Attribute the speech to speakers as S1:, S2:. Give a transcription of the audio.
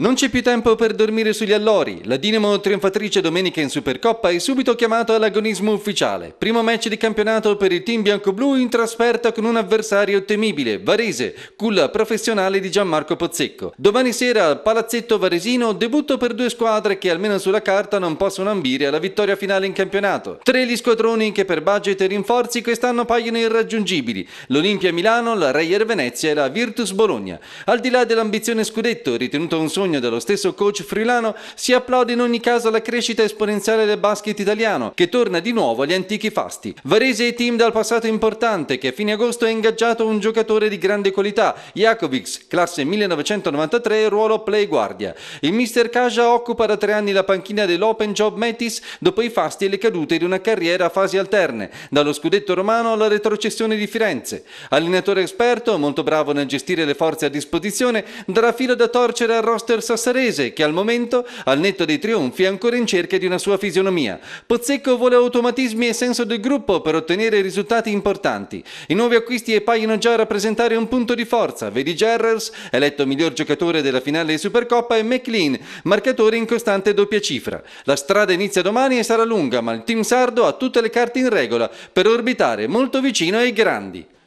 S1: Non c'è più tempo per dormire sugli allori. La Dinamo trionfatrice domenica in Supercoppa è subito chiamata all'agonismo ufficiale. Primo match di campionato per il team bianco-blu in trasferta con un avversario temibile, Varese, culla professionale di Gianmarco Pozzecco. Domani sera al Palazzetto Varesino debutto per due squadre che almeno sulla carta non possono ambire alla vittoria finale in campionato. Tre gli squadroni che per budget e rinforzi quest'anno paiono irraggiungibili. L'Olimpia Milano, la Reyer Venezia e la Virtus Bologna. Al di là dell'ambizione scudetto, ritenuta un sogno sostegno dello stesso coach Frilano, si applaude in ogni caso la crescita esponenziale del basket italiano, che torna di nuovo agli antichi fasti. Varese e team dal passato importante, che a fine agosto ha ingaggiato un giocatore di grande qualità, Jakovic, classe 1993, ruolo play guardia. Il mister Kaja occupa da tre anni la panchina dell'Open Job Metis dopo i fasti e le cadute di una carriera a fasi alterne, dallo scudetto romano alla retrocessione di Firenze. Allenatore esperto, molto bravo nel gestire le forze a disposizione, darà filo da torcere al roster al Sassarese che al momento, al netto dei trionfi, è ancora in cerca di una sua fisionomia. Pozzecco vuole automatismi e senso del gruppo per ottenere risultati importanti. I nuovi acquisti appaiono già rappresentare un punto di forza. Vedi Gerrers, eletto miglior giocatore della finale di Supercoppa, e McLean, marcatore in costante doppia cifra. La strada inizia domani e sarà lunga, ma il team sardo ha tutte le carte in regola per orbitare molto vicino ai grandi.